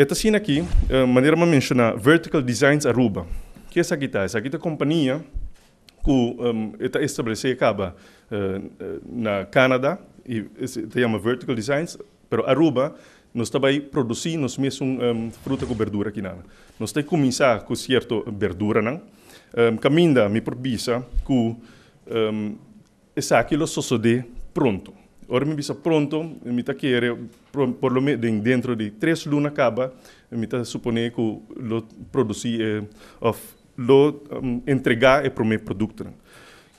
Esta cena aqui, uh, eh, maneira de mencionar, Vertical Designs Aruba. que é essa aqui? Essa aqui é a companhia que um, está estabelecida acaba uh, na Canadá, e se chama Vertical Designs, mas Aruba, nós também produzimos mesmo um, ehm, fruta com verdura aqui. Não. Nós temos que começar com certa verdura, não? Um, ehm, caminha, me propisa, ehm, que um, isso aqui sucede pronto. Ora mi bisa pronto, mi ta quere, por lo menos dentro de três luna acaba, mi ta supone que lo produzi, eh, of lo um, entregar e prome produto.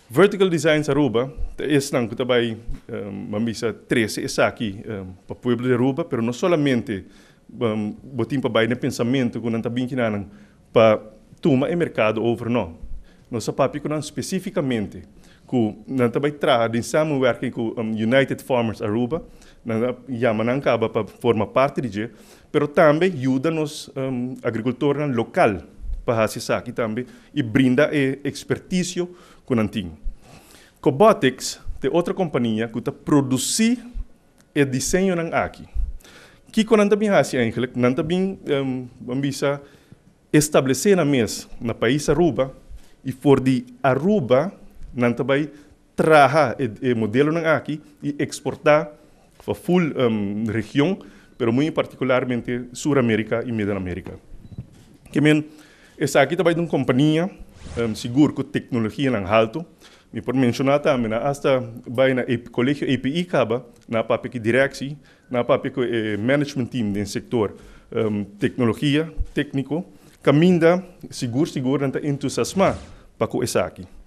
Vertical Designs Aruba, esse não também, um, bisa 13 essa aqui, um, para o povo de Ruba, pero não solamente um, botim para baixo pensamento que não está bem que não, para tuma e mercado over não. Nossa papi que não especificamente, ku nanta bai tra din samenwerking ku um, United Farmers Aruba, nanta ja para formar forma parte de mas também ajuda nos um, agricultor local fazer isso aqui também e brinda e expertício com nanting. Cobotics tem outra companhia que ta produzi e desenho nang aki. Kiko nanta bin hasi eigenlijk, nanta bin um, estabelecer na mes na país Aruba e for de Aruba nanta bay traha e, e modelo nang aqui e exportar para full um, região, pero muy particularmente Suramérica e Medanamérica. Que men essa aqui também de uma companhia um, seguro com tecnologia nang alto. Me por mencionar também, hasta vai na colégio EPI caba, na papel que direção, na papel que eh, management team do sector um, tecnologia, técnico, caminda seguro seguro nanta entusiasma para com essa aqui.